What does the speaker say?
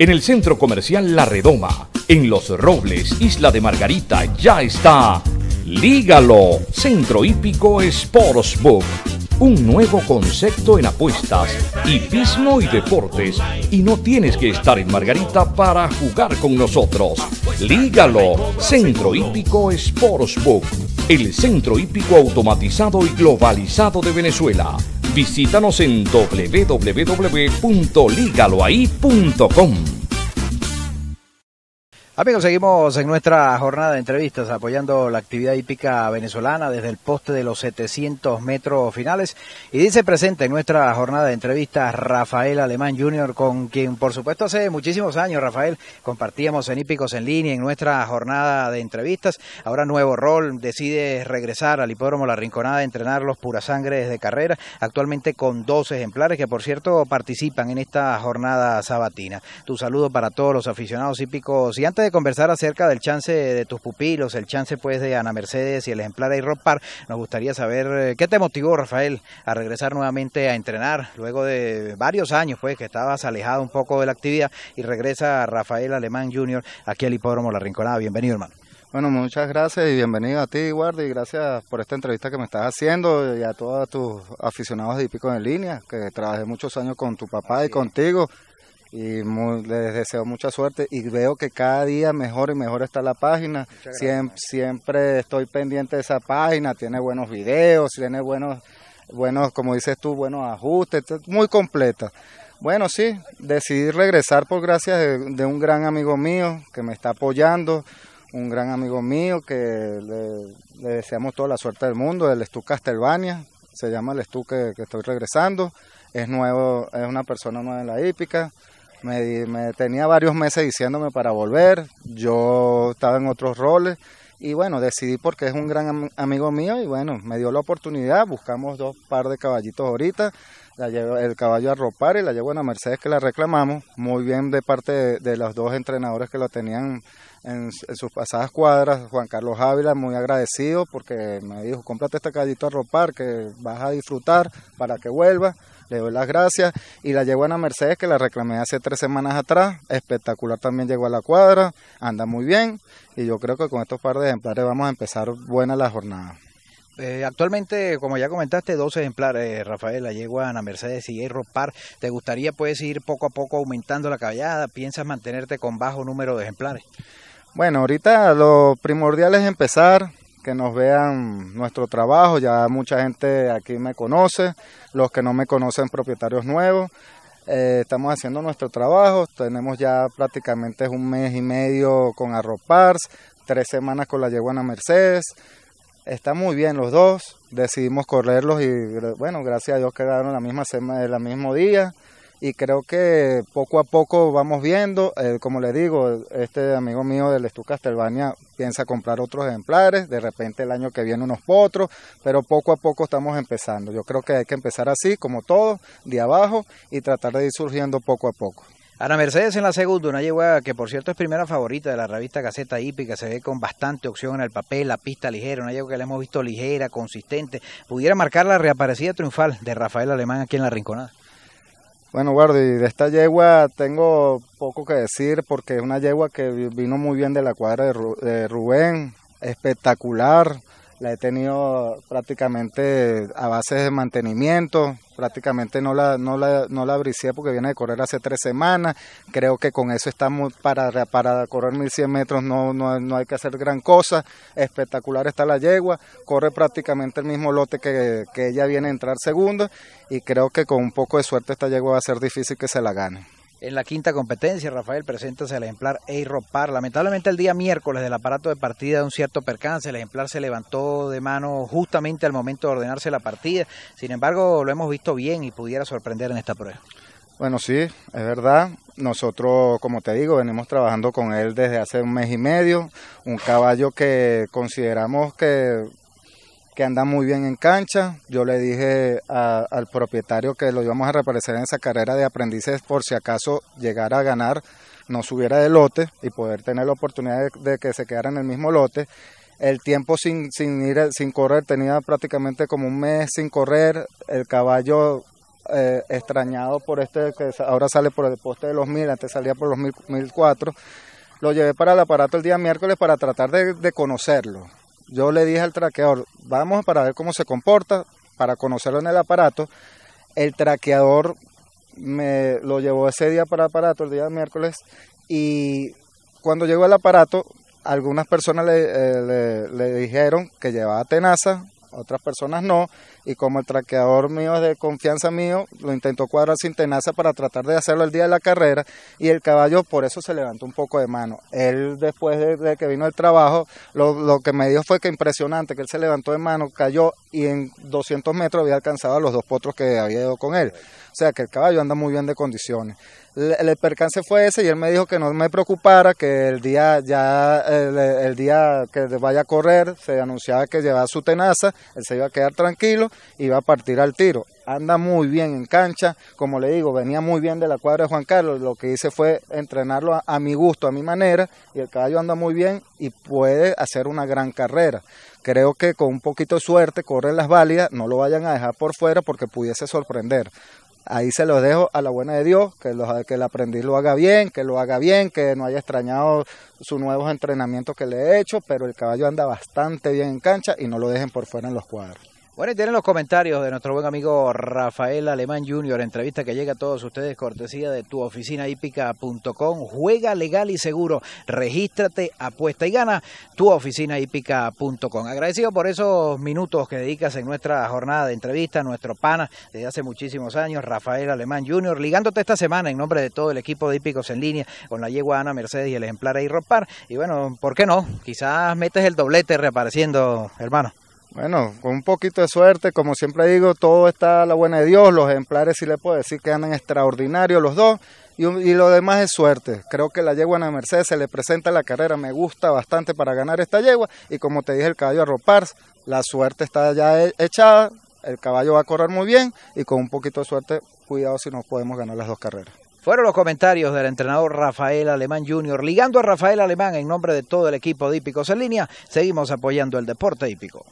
En el centro comercial La Redoma, en Los Robles, Isla de Margarita, ya está Lígalo, Centro Hípico Sportsbook. Un nuevo concepto en apuestas, hipismo y deportes. Y no tienes que estar en Margarita para jugar con nosotros. Lígalo, Centro Hípico Sportsbook. El centro hípico automatizado y globalizado de Venezuela Visítanos en www.ligaloahí.com. Amigos, seguimos en nuestra jornada de entrevistas apoyando la actividad hípica venezolana desde el poste de los 700 metros finales. Y dice presente en nuestra jornada de entrevistas Rafael Alemán Jr., con quien por supuesto hace muchísimos años, Rafael, compartíamos en Hípicos en línea en nuestra jornada de entrevistas. Ahora nuevo rol, decide regresar al hipódromo La Rinconada a entrenar los purasangres de carrera, actualmente con dos ejemplares que por cierto participan en esta jornada sabatina. Tu saludo para todos los aficionados hípicos. Y antes conversar acerca del chance de tus pupilos, el chance pues de Ana Mercedes y el ejemplar Airropar, nos gustaría saber eh, qué te motivó, Rafael, a regresar nuevamente a entrenar luego de varios años pues que estabas alejado un poco de la actividad y regresa Rafael Alemán Jr. aquí al Hipódromo La Rinconada. Bienvenido, hermano. Bueno, muchas gracias y bienvenido a ti, Guardi, y gracias por esta entrevista que me estás haciendo y a todos tus aficionados de pico en Línea, que trabajé muchos años con tu papá y contigo y les deseo mucha suerte y veo que cada día mejor y mejor está la página. siempre, estoy pendiente de esa página, tiene buenos videos, tiene buenos, buenos como dices tú, buenos ajustes, muy completa. Bueno, sí, decidí regresar por gracias de, un gran amigo mío que me está apoyando, un gran amigo mío que le, deseamos toda la suerte del mundo, el Stu Castelvania, se llama el Stu que, estoy regresando, es nuevo, es una persona nueva en la hípica, me, tenía varios meses diciéndome para volver, yo estaba en otros roles y bueno, decidí porque es un gran amigo mío y bueno, me dio la oportunidad, buscamos dos par de caballitos ahorita, la llevo el caballo a ropar y la llevo a Mercedes que la reclamamos, muy bien de parte de, los dos entrenadores que lo tenían en, sus pasadas cuadras, Juan Carlos Ávila, muy agradecido porque me dijo, cómprate este caballito a ropar que vas a disfrutar para que vuelva. Le doy las gracias y la llevo a Mercedes que la reclamé hace tres semanas atrás, espectacular también llegó a la cuadra, anda muy bien y yo creo que con estos par de ejemplares vamos a empezar buena la jornada. Eh, actualmente, como ya comentaste, dos ejemplares, eh, Rafael, la yegua Ana Mercedes y el Ropar ¿Te gustaría puedes ir poco a poco aumentando la caballada? ¿Piensas mantenerte con bajo número de ejemplares? Bueno, ahorita lo primordial es empezar, que nos vean nuestro trabajo. Ya mucha gente aquí me conoce, los que no me conocen, propietarios nuevos. Eh, estamos haciendo nuestro trabajo, tenemos ya prácticamente un mes y medio con Arropars, tres semanas con la yegua Ana Mercedes Está muy bien los dos, decidimos correrlos y bueno, gracias a Dios quedaron la misma semana, eh, el mismo día y creo que poco a poco vamos viendo, eh, como le digo, este amigo mío del Estu Castelvania piensa comprar otros ejemplares, de repente el año que viene unos potros, pero poco a poco estamos empezando. Yo creo que hay que empezar así, como todo, de abajo y tratar de ir surgiendo poco a poco. Ana Mercedes en la segunda, una yegua que por cierto es primera favorita de la revista Gaceta Hípica, se ve con bastante opción en el papel, la pista ligera, una yegua que la hemos visto ligera, consistente, pudiera marcar la reaparecida triunfal de Rafael Alemán aquí en la Rinconada. Bueno, Guardi, de esta yegua tengo poco que decir porque es una yegua que vino muy bien de la cuadra de, Rubén, espectacular, la he tenido prácticamente a base de mantenimiento, prácticamente no la, no la, no la porque viene de correr hace tres semanas, creo que con eso estamos para, para correr 1100 metros, no, no hay que hacer gran cosa, espectacular está la yegua, corre prácticamente el mismo lote que, que ella viene a entrar segunda y creo que con un poco de suerte esta yegua va a ser difícil que se la gane. En la quinta competencia, Rafael presenta el ejemplar Eiro Par. Lamentablemente el día miércoles del aparato de partida de un cierto percance, el ejemplar se levantó de mano justamente al momento de ordenarse la partida. Sin embargo, lo hemos visto bien y pudiera sorprender en esta prueba. Bueno, sí, es verdad. Nosotros, como te digo, venimos trabajando con él desde hace un mes y medio. Un caballo que consideramos que que anda muy bien en cancha. Yo le dije al propietario que lo íbamos a reaparecer en esa carrera de aprendices por si acaso llegara a ganar, no subiera de lote y poder tener la oportunidad de, que se quedara en el mismo lote. El tiempo sin, sin, ir, sin correr, tenía prácticamente como un mes sin correr. El caballo eh, extrañado por este, que ahora sale por el poste de los mil, antes salía por los mil, cuatro. Lo llevé para el aparato el día miércoles para tratar de conocerlo yo le dije al traqueador, vamos para ver cómo se comporta, para conocerlo en el aparato. El traqueador me lo llevó ese día para el aparato, el día de miércoles, y cuando llegó el aparato, algunas personas le, eh, le dijeron que llevaba tenaza, otras personas no, y como el traqueador mío es de confianza mío, lo intentó cuadrar sin tenaza para tratar de hacerlo el día de la carrera, y el caballo por eso se levantó un poco de mano. Él después de, que vino el trabajo, lo, lo que me dijo fue que impresionante, que él se levantó de mano, cayó y en 200 metros había alcanzado a los dos potros que había ido con él. O sea que el caballo anda muy bien de condiciones. El, percance fue ese y él me dijo que no me preocupara, que el día ya el, día que vaya a correr se anunciaba que llevaba su tenaza, él se iba a quedar tranquilo, y iba a partir al tiro anda muy bien en cancha, como le digo, venía muy bien de la cuadra de Juan Carlos, lo que hice fue entrenarlo a, mi gusto, a mi manera, y el caballo anda muy bien y puede hacer una gran carrera. Creo que con un poquito de suerte, corren las válidas, no lo vayan a dejar por fuera porque pudiese sorprender ahí se los dejo a la buena de Dios, que, los, que el aprendiz lo haga bien, que lo haga bien, que no haya extrañado sus nuevos entrenamientos que le he hecho, pero el caballo anda bastante bien en cancha y no lo dejen por fuera en los cuadros. Bueno, y tienen los comentarios de nuestro buen amigo Rafael Alemán Jr., entrevista que llega a todos ustedes cortesía de tuoficinahípica.com. Juega legal y seguro, regístrate, apuesta y gana tuoficinahípica.com. Agradecido por esos minutos que dedicas en nuestra jornada de entrevista, nuestro pana desde hace muchísimos años, Rafael Alemán Jr., ligándote esta semana en nombre de todo el equipo de hípicos en línea con la yegua Ana Mercedes y el ejemplar ropar. Y bueno, ¿por qué no? Quizás metes el doblete reapareciendo, hermano. Bueno, con un poquito de suerte, como siempre digo, todo está a la buena de Dios. Los ejemplares sí le puedo decir que andan extraordinarios los dos. Y, lo demás es suerte. Creo que la yegua la Mercedes se le presenta la carrera, me gusta bastante para ganar esta yegua. Y como te dije, el caballo arropars la suerte está ya echada, el caballo va a correr muy bien y con un poquito de suerte, cuidado si nos podemos ganar las dos carreras. Fueron los comentarios del entrenador Rafael Alemán Jr. Ligando a Rafael Alemán en nombre de todo el equipo de Hípicos en línea, seguimos apoyando el deporte hípico.